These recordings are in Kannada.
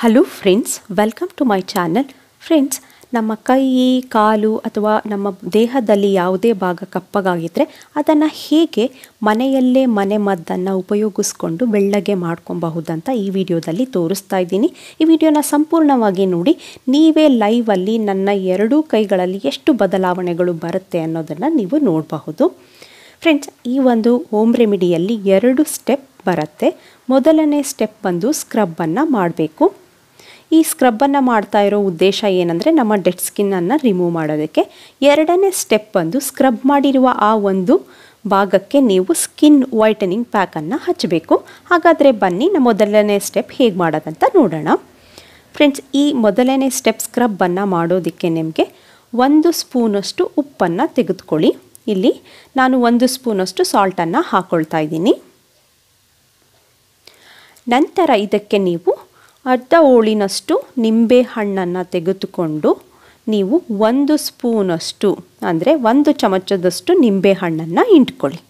hello friends welcome to my channel friends ನಮ್ಮ ಕೈ ಕಾಲು ಅಥವಾ ನಮ್ಮ ದೇಹದಲ್ಲಿ ಯಾವುದೇ ಭಾಗ ಕಪ್ಪಗಾಗಿದ್ದರೆ ಅದನ್ನು ಹೇಗೆ ಮನೆಯಲ್ಲೇ ಮನೆ ಮದ್ದನ್ನು ಉಪಯೋಗಿಸ್ಕೊಂಡು ಬೆಳ್ಳಗೆ ಮಾಡ್ಕೊಬಹುದಂತ ಈ ವಿಡಿಯೋದಲ್ಲಿ ತೋರಿಸ್ತಾ ಇದ್ದೀನಿ ಈ ವಿಡಿಯೋನ ಸಂಪೂರ್ಣವಾಗಿ ನೋಡಿ ನೀವೇ ಲೈವಲ್ಲಿ ನನ್ನ ಎರಡೂ ಕೈಗಳಲ್ಲಿ ಎಷ್ಟು ಬದಲಾವಣೆಗಳು ಬರುತ್ತೆ ಅನ್ನೋದನ್ನು ನೀವು ನೋಡಬಹುದು ಫ್ರೆಂಡ್ಸ್ ಈ ಒಂದು ಹೋಮ್ ರೆಮಿಡಿಯಲ್ಲಿ ಎರಡು ಸ್ಟೆಪ್ ಬರುತ್ತೆ ಮೊದಲನೇ ಸ್ಟೆಪ್ ಬಂದು ಸ್ಕ್ರಬ್ಬನ್ನು ಮಾಡಬೇಕು ಈ ಸ್ಕ್ರಬ್ಬನ್ನು ಮಾಡ್ತಾ ಇರೋ ಉದ್ದೇಶ ಏನಂದರೆ ನಮ್ಮ ಡೆಡ್ ಸ್ಕಿನ್ನನ್ನು ರಿಮೂವ್ ಮಾಡೋದಕ್ಕೆ ಎರಡನೇ ಸ್ಟೆಪ್ ಬಂದು ಸ್ಕ್ರಬ್ ಮಾಡಿರುವ ಆ ಒಂದು ಭಾಗಕ್ಕೆ ನೀವು ಸ್ಕಿನ್ ವೈಟನಿಂಗ್ ಪ್ಯಾಕನ್ನು ಹಚ್ಚಬೇಕು ಹಾಗಾದರೆ ಬನ್ನಿ ನಮ್ಮ ಮೊದಲನೇ ಸ್ಟೆಪ್ ಹೇಗೆ ಮಾಡೋದಂತ ನೋಡೋಣ ಫ್ರೆಂಡ್ಸ್ ಈ ಮೊದಲನೇ ಸ್ಟೆಪ್ ಸ್ಕ್ರಬ್ಬನ್ನು ಮಾಡೋದಕ್ಕೆ ನಿಮಗೆ ಒಂದು ಸ್ಪೂನಷ್ಟು ಉಪ್ಪನ್ನು ತೆಗೆದುಕೊಳ್ಳಿ ಇಲ್ಲಿ ನಾನು ಒಂದು ಸ್ಪೂನಷ್ಟು ಸಾಲ್ಟನ್ನು ಹಾಕ್ಕೊಳ್ತಾ ಇದ್ದೀನಿ ನಂತರ ಇದಕ್ಕೆ ನೀವು ಅರ್ಧ ಹೋಳಿನಷ್ಟು ನಿಂಬೆ ಹಣ್ಣನ್ನು ತೆಗೆದುಕೊಂಡು ನೀವು ಒಂದು ಸ್ಪೂನಷ್ಟು ಅಂದರೆ ಒಂದು ಚಮಚದಷ್ಟು ನಿಂಬೆ ಹಣ್ಣನ್ನು ಹಿಂಡ್ಕೊಳ್ಳಿ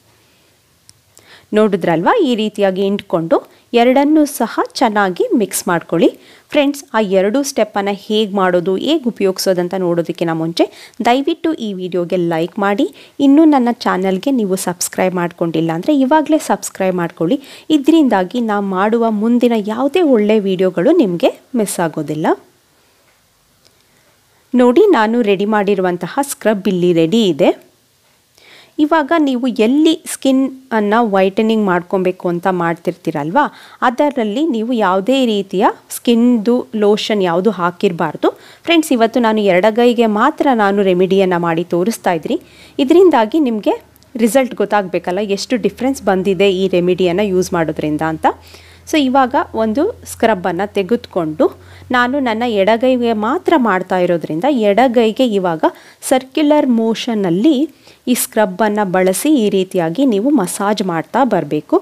ನೋಡಿದ್ರಲ್ವಾ ಈ ರೀತಿಯಾಗಿ ಇಂಟ್ಕೊಂಡು ಎರಡನ್ನೂ ಸಹ ಚೆನ್ನಾಗಿ ಮಿಕ್ಸ್ ಮಾಡ್ಕೊಳ್ಳಿ ಫ್ರೆಂಡ್ಸ್ ಆ ಎರಡೂ ಸ್ಟೆಪ್ಪನ್ನು ಹೇಗೆ ಮಾಡೋದು ಹೇಗೆ ಉಪಯೋಗಿಸೋದಂತ ನೋಡೋದಕ್ಕಿಂತ ಮುಂಚೆ ದಯವಿಟ್ಟು ಈ ವಿಡಿಯೋಗೆ ಲೈಕ್ ಮಾಡಿ ಇನ್ನೂ ನನ್ನ ಚಾನಲ್ಗೆ ನೀವು ಸಬ್ಸ್ಕ್ರೈಬ್ ಮಾಡ್ಕೊಂಡಿಲ್ಲ ಅಂದರೆ ಇವಾಗಲೇ ಸಬ್ಸ್ಕ್ರೈಬ್ ಮಾಡ್ಕೊಳ್ಳಿ ಇದರಿಂದಾಗಿ ನಾವು ಮಾಡುವ ಮುಂದಿನ ಯಾವುದೇ ಒಳ್ಳೆಯ ವಿಡಿಯೋಗಳು ನಿಮಗೆ ಮಿಸ್ ಆಗೋದಿಲ್ಲ ನೋಡಿ ನಾನು ರೆಡಿ ಮಾಡಿರುವಂತಹ ಸ್ಕ್ರಬ್ ಇಲ್ಲಿ ರೆಡಿ ಇದೆ ಇವಾಗ ನೀವು ಎಲ್ಲಿ ಅನ್ನು ವೈಟನಿಂಗ್ ಮಾಡ್ಕೊಬೇಕು ಅಂತ ಮಾಡ್ತಿರ್ತೀರಲ್ವಾ ಅದರಲ್ಲಿ ನೀವು ಯಾವುದೇ ರೀತಿಯ ಸ್ಕಿನ್ದು ಲೋಷನ್ ಯಾವುದು ಹಾಕಿರಬಾರ್ದು ಫ್ರೆಂಡ್ಸ್ ಇವತ್ತು ನಾನು ಎರಡಗೈಗೆ ಮಾತ್ರ ನಾನು ರೆಮಿಡಿಯನ್ನು ಮಾಡಿ ತೋರಿಸ್ತಾ ಇದ್ರಿ ಇದರಿಂದಾಗಿ ನಿಮಗೆ ರಿಸಲ್ಟ್ ಗೊತ್ತಾಗಬೇಕಲ್ಲ ಎಷ್ಟು ಡಿಫ್ರೆನ್ಸ್ ಬಂದಿದೆ ಈ ರೆಮಿಡಿಯನ್ನು ಯೂಸ್ ಮಾಡೋದ್ರಿಂದ ಅಂತ ಸೊ ಇವಾಗ ಒಂದು ಸ್ಕ್ರಬ್ಬನ್ನು ತೆಗೆದುಕೊಂಡು ನಾನು ನನ್ನ ಎಡಗೈಗೆ ಮಾತ್ರ ಮಾಡ್ತಾ ಇರೋದ್ರಿಂದ ಎಡಗೈಗೆ ಇವಾಗ ಸರ್ಕ್ಯುಲರ್ ಮೋಷನಲ್ಲಿ ಈ ಸ್ಕ್ರಬ್ಬನ್ನು ಬಳಸಿ ಈ ರೀತಿಯಾಗಿ ನೀವು ಮಸಾಜ್ ಮಾಡ್ತಾ ಬರಬೇಕು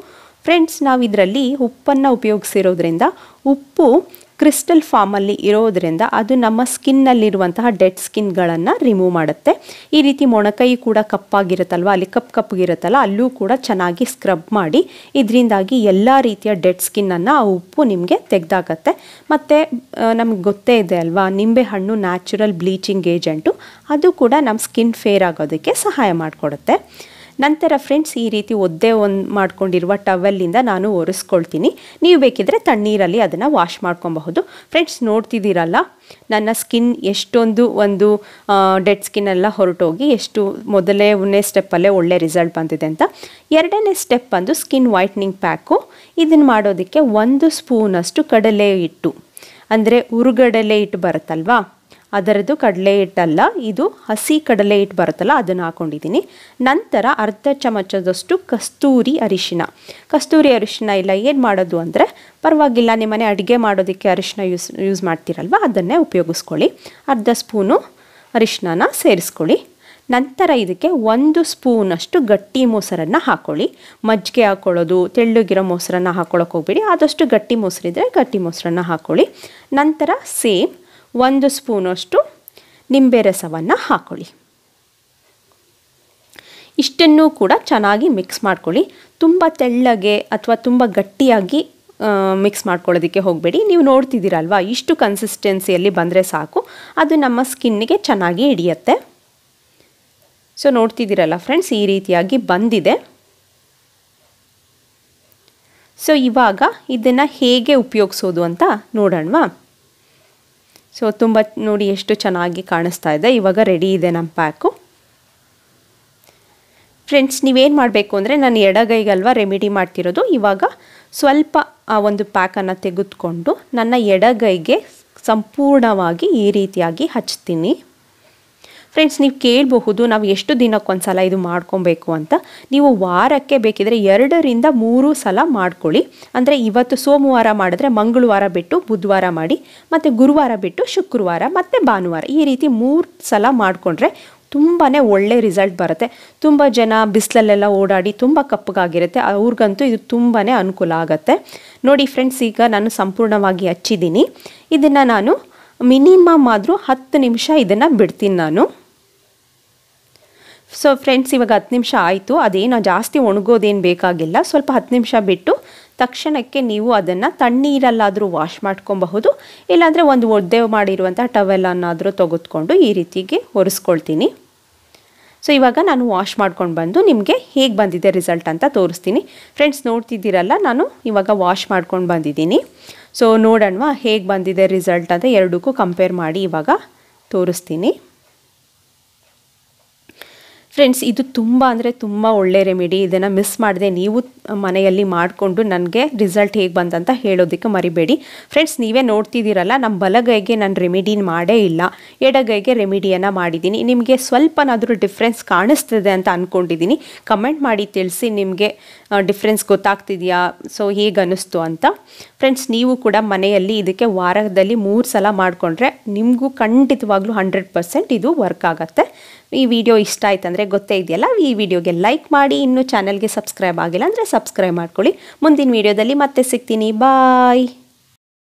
ಫ್ರೆಂಡ್ಸ್ ನಾವು ಇದರಲ್ಲಿ ಉಪ್ಪನ್ನು ಉಪಯೋಗಿಸಿರೋದ್ರಿಂದ ಉಪ್ಪು ಕ್ರಿಸ್ಟಲ್ ಫಾರ್ಮಲ್ಲಿ ಇರೋದ್ರಿಂದ ಅದು ನಮ್ಮ ಸ್ಕಿನ್ನಲ್ಲಿರುವಂತಹ ಡೆಡ್ ಸ್ಕಿನ್ಗಳನ್ನು ರಿಮೂವ್ ಮಾಡುತ್ತೆ ಈ ರೀತಿ ಮೊಣಕೈ ಕೂಡ ಕಪ್ಪಾಗಿರುತ್ತಲ್ವ ಅಲ್ಲಿ ಕಪ್ ಕಪ್ಪಗಿರುತ್ತಲ್ಲ ಅಲ್ಲೂ ಕೂಡ ಚೆನ್ನಾಗಿ ಸ್ಕ್ರಬ್ ಮಾಡಿ ಇದರಿಂದಾಗಿ ಎಲ್ಲ ರೀತಿಯ ಡೆಡ್ ಸ್ಕಿನ್ನನ್ನು ಆ ಉಪ್ಪು ನಿಮಗೆ ತೆಗೆದಾಕತ್ತೆ ಮತ್ತು ನಮಗೆ ಗೊತ್ತೇ ಇದೆ ಅಲ್ವಾ ನಿಂಬೆ ಹಣ್ಣು ನ್ಯಾಚುರಲ್ ಬ್ಲೀಚಿಂಗ್ ಏಜೆಂಟು ಅದು ಕೂಡ ನಮ್ಮ ಸ್ಕಿನ್ ಫೇರ್ ಆಗೋದಕ್ಕೆ ಸಹಾಯ ಮಾಡಿಕೊಡುತ್ತೆ ನಂತರ ಫ್ರೆಂಡ್ಸ್ ಈ ರೀತಿ ಒದ್ದೆ ಒಂದು ಮಾಡ್ಕೊಂಡಿರುವ ಟವೆಲ್ಲಿಂದ ನಾನು ಒರೆಸ್ಕೊಳ್ತೀನಿ ನೀವು ಬೇಕಿದ್ರೆ ತಣ್ಣೀರಲ್ಲಿ ಅದನ್ನು ವಾಶ್ ಮಾಡ್ಕೊಬಹುದು ಫ್ರೆಂಡ್ಸ್ ನೋಡ್ತಿದ್ದೀರಲ್ಲ ನನ್ನ ಸ್ಕಿನ್ ಎಷ್ಟೊಂದು ಒಂದು ಡೆಡ್ ಸ್ಕಿನ್ ಎಲ್ಲ ಹೊರಟೋಗಿ ಎಷ್ಟು ಮೊದಲನೇ ಸ್ಟೆಪ್ಪಲ್ಲೇ ಒಳ್ಳೆ ರಿಸಲ್ಟ್ ಬಂದಿದೆ ಅಂತ ಎರಡನೇ ಸ್ಟೆಪ್ ಬಂದು ಸ್ಕಿನ್ ವೈಟ್ನಿಂಗ್ ಪ್ಯಾಕು ಇದನ್ನು ಮಾಡೋದಕ್ಕೆ ಒಂದು ಸ್ಪೂನಷ್ಟು ಕಡಲೆ ಹಿಟ್ಟು ಅಂದರೆ ಉರುಗಡಲೆ ಹಿಟ್ಟು ಬರುತ್ತಲ್ವಾ ಅದರದ್ದು ಕಡಲೆ ಹಿಟ್ಟಲ್ಲ ಇದು ಹಸಿ ಕಡಲೆ ಹಿಟ್ಟು ಬರುತ್ತಲ್ಲ ಅದನ್ನು ಹಾಕೊಂಡಿದ್ದೀನಿ ನಂತರ ಅರ್ಧ ಚಮಚದಷ್ಟು ಕಸ್ತೂರಿ ಅರಿಶಿನ ಕಸ್ತೂರಿ ಅರಿಶಿನ ಇಲ್ಲ ಏನು ಮಾಡೋದು ಅಂದರೆ ಪರವಾಗಿಲ್ಲ ನಿಮ್ಮನೆ ಅಡುಗೆ ಮಾಡೋದಕ್ಕೆ ಅರಿಶಿನ ಯೂಸ್ ಯೂಸ್ ಮಾಡ್ತೀರಲ್ವ ಅದನ್ನೇ ಉಪಯೋಗಿಸ್ಕೊಳ್ಳಿ ಅರ್ಧ ಸ್ಪೂನು ಅರಿಶಿನ ಸೇರಿಸ್ಕೊಳ್ಳಿ ನಂತರ ಇದಕ್ಕೆ ಒಂದು ಸ್ಪೂನಷ್ಟು ಗಟ್ಟಿ ಮೊಸರನ್ನು ಹಾಕೊಳ್ಳಿ ಮಜ್ಜಿಗೆ ಹಾಕ್ಕೊಳ್ಳೋದು ತೆಳ್ಳುಗಿರೋ ಮೊಸರನ್ನು ಹಾಕೊಳ್ಳೋಕೆ ಹೋಗ್ಬೇಡಿ ಆದಷ್ಟು ಗಟ್ಟಿ ಮೊಸರಿದ್ರೆ ಗಟ್ಟಿ ಮೊಸರನ್ನು ಹಾಕೊಳ್ಳಿ ನಂತರ ಸೇಮ್ ಒಂದು ಸ್ಪೂನಷ್ಟು ನಿಂಬೆ ರಸವನ್ನು ಹಾಕೊಳ್ಳಿ ಇಷ್ಟನ್ನು ಕೂಡ ಚೆನ್ನಾಗಿ ಮಿಕ್ಸ್ ಮಾಡ್ಕೊಳ್ಳಿ ತುಂಬ ತೆಳ್ಳಗೆ ಅಥವಾ ತುಂಬ ಗಟ್ಟಿಯಾಗಿ ಮಿಕ್ಸ್ ಮಾಡ್ಕೊಳ್ಳೋದಕ್ಕೆ ಹೋಗಬೇಡಿ ನೀವು ನೋಡ್ತಿದ್ದೀರಲ್ವಾ ಇಷ್ಟು ಕನ್ಸಿಸ್ಟೆನ್ಸಿಯಲ್ಲಿ ಬಂದರೆ ಸಾಕು ಅದು ನಮ್ಮ ಸ್ಕಿನ್ನಿಗೆ ಚೆನ್ನಾಗಿ ಹಿಡಿಯತ್ತೆ ಸೊ ನೋಡ್ತಿದ್ದೀರಲ್ಲ ಫ್ರೆಂಡ್ಸ್ ಈ ರೀತಿಯಾಗಿ ಬಂದಿದೆ ಸೊ ಇವಾಗ ಇದನ್ನು ಹೇಗೆ ಉಪಯೋಗಿಸೋದು ಅಂತ ನೋಡೋಣವಾ ಸೊ ತುಂಬ ನೋಡಿ ಎಷ್ಟು ಚೆನ್ನಾಗಿ ಕಾಣಿಸ್ತಾ ಇದೆ ಇವಾಗ ರೆಡಿ ಇದೆ ನಮ್ಮ ಪ್ಯಾಕು ಫ್ರೆಂಡ್ಸ್ ನೀವೇನು ಮಾಡಬೇಕು ಅಂದರೆ ನಾನು ಎಡಗೈಗಲ್ವ ರೆಮಿಡಿ ಮಾಡ್ತಿರೋದು ಇವಾಗ ಸ್ವಲ್ಪ ಆ ಒಂದು ಪ್ಯಾಕನ್ನು ತೆಗೆದುಕೊಂಡು ನನ್ನ ಎಡಗೈಗೆ ಸಂಪೂರ್ಣವಾಗಿ ಈ ರೀತಿಯಾಗಿ ಹಚ್ತೀನಿ ಫ್ರೆಂಡ್ಸ್ ನೀವು ಕೇಳಬಹುದು ನಾವು ಎಷ್ಟು ದಿನಕ್ಕೊಂದ್ಸಲ ಇದು ಮಾಡ್ಕೊಬೇಕು ಅಂತ ನೀವು ವಾರಕ್ಕೆ ಬೇಕಿದ್ರೆ ಎರಡರಿಂದ ಮೂರು ಸಲ ಮಾಡ್ಕೊಳ್ಳಿ ಅಂದರೆ ಇವತ್ತು ಸೋಮವಾರ ಮಾಡಿದ್ರೆ ಮಂಗಳವಾರ ಬಿಟ್ಟು ಬುಧವಾರ ಮಾಡಿ ಮತ್ತು ಗುರುವಾರ ಬಿಟ್ಟು ಶುಕ್ರವಾರ ಮತ್ತು ಭಾನುವಾರ ಈ ರೀತಿ ಮೂರು ಸಲ ಮಾಡಿಕೊಂಡ್ರೆ ತುಂಬಾ ಒಳ್ಳೆ ರಿಸಲ್ಟ್ ಬರುತ್ತೆ ತುಂಬ ಜನ ಬಿಸಿಲಲ್ಲೆಲ್ಲ ಓಡಾಡಿ ತುಂಬ ಕಪ್ಪಗಾಗಿರುತ್ತೆ ಅವ್ರಿಗಂತೂ ಇದು ತುಂಬಾ ಅನುಕೂಲ ಆಗುತ್ತೆ ನೋಡಿ ಫ್ರೆಂಡ್ಸ್ ಈಗ ನಾನು ಸಂಪೂರ್ಣವಾಗಿ ಹಚ್ಚಿದ್ದೀನಿ ಇದನ್ನು ನಾನು ಮಿನಿಮಮ್ ಆದರೂ ಹತ್ತು ನಿಮಿಷ ಇದನ್ನು ಬಿಡ್ತೀನಿ ನಾನು ಸೊ ಫ್ರೆಂಡ್ಸ್ ಇವಾಗ ಹತ್ತು ನಿಮಿಷ ಆಯಿತು ಅದೇನು ಜಾಸ್ತಿ ಒಣಗೋದೇನು ಬೇಕಾಗಿಲ್ಲ ಸ್ವಲ್ಪ ಹತ್ತು ನಿಮಿಷ ಬಿಟ್ಟು ತಕ್ಷಣಕ್ಕೆ ನೀವು ಅದನ್ನು ತಣ್ಣೀರಲ್ಲಾದರೂ ವಾಶ್ ಮಾಡ್ಕೊಬಹುದು ಇಲ್ಲಾಂದರೆ ಒಂದು ಒದ್ದೆ ಮಾಡಿರುವಂಥ ಟವೆಲನ್ನಾದರೂ ತೆಗೆದುಕೊಂಡು ಈ ರೀತಿಗೆ ಒರೆಸ್ಕೊಳ್ತೀನಿ ಸೊ ಇವಾಗ ನಾನು ವಾಶ್ ಮಾಡ್ಕೊಂಡು ಬಂದು ನಿಮಗೆ ಹೇಗೆ ಬಂದಿದೆ ರಿಸಲ್ಟ್ ಅಂತ ತೋರಿಸ್ತೀನಿ ಫ್ರೆಂಡ್ಸ್ ನೋಡ್ತಿದ್ದೀರಲ್ಲ ನಾನು ಇವಾಗ ವಾಶ್ ಮಾಡ್ಕೊಂಡು ಬಂದಿದ್ದೀನಿ ಸೊ ನೋಡೋಣವಾ ಹೇಗೆ ಬಂದಿದೆ ರಿಸಲ್ಟ್ ಅಂತ ಎರಡಕ್ಕೂ ಕಂಪೇರ್ ಮಾಡಿ ಇವಾಗ ತೋರಿಸ್ತೀನಿ ಫ್ರೆಂಡ್ಸ್ ಇದು ತುಂಬ ಅಂದರೆ ತುಂಬ ಒಳ್ಳೆ ರೆಮಿಡಿ ಇದನ್ನು ಮಿಸ್ ಮಾಡದೆ ನೀವು ಮನೆಯಲ್ಲಿ ಮಾಡಿಕೊಂಡು ನನಗೆ ರಿಸಲ್ಟ್ ಹೇಗೆ ಬಂದಂತ ಹೇಳೋದಕ್ಕೆ ಮರಿಬೇಡಿ ಫ್ರೆಂಡ್ಸ್ ನೀವೇ ನೋಡ್ತಿದ್ದೀರಲ್ಲ ನಮ್ಮ ಬಲಗೈಗೆ ನಾನು ರೆಮಿಡಿನ ಮಾಡೇ ಇಲ್ಲ ಎಡಗೈಗೆ ರೆಮಿಡಿಯನ್ನು ಮಾಡಿದ್ದೀನಿ ನಿಮಗೆ ಸ್ವಲ್ಪನಾದರೂ ಡಿಫ್ರೆನ್ಸ್ ಕಾಣಿಸ್ತದೆ ಅಂತ ಅಂದ್ಕೊಂಡಿದ್ದೀನಿ ಕಮೆಂಟ್ ಮಾಡಿ ತಿಳಿಸಿ ನಿಮಗೆ ಡಿಫ್ರೆನ್ಸ್ ಗೊತ್ತಾಗ್ತಿದೆಯಾ ಸೊ ಹೇಗೆ ಅನ್ನಿಸ್ತು ಅಂತ ಫ್ರೆಂಡ್ಸ್ ನೀವು ಕೂಡ ಮನೆಯಲ್ಲಿ ಇದಕ್ಕೆ ವಾರದಲ್ಲಿ ಮೂರು ಸಲ ಮಾಡಿಕೊಂಡ್ರೆ ನಿಮಗೂ ಖಂಡಿತವಾಗ್ಲೂ ಹಂಡ್ರೆಡ್ ಪರ್ಸೆಂಟ್ ಇದು ವರ್ಕ್ ಆಗುತ್ತೆ ಈ ವಿಡಿಯೋ ಇಷ್ಟ ಆಯ್ತಂದರೆ ಗೊತ್ತೇ ಇದೆಯಲ್ಲ ಈ ವಿಡಿಯೋಗೆ ಲೈಕ್ ಮಾಡಿ ಇನ್ನೂ ಚಾನಲ್ಗೆ ಸಬ್ಸ್ಕ್ರೈಬ್ ಆಗಿಲ್ಲ ಅಂದರೆ ಸಬ್ಸ್ಕ್ರೈಬ್ ಮಾಡ್ಕೊಳ್ಳಿ ಮುಂದಿನ ವಿಡಿಯೋದಲ್ಲಿ ಮತ್ತೆ ಸಿಗ್ತೀನಿ ಬಾಯ್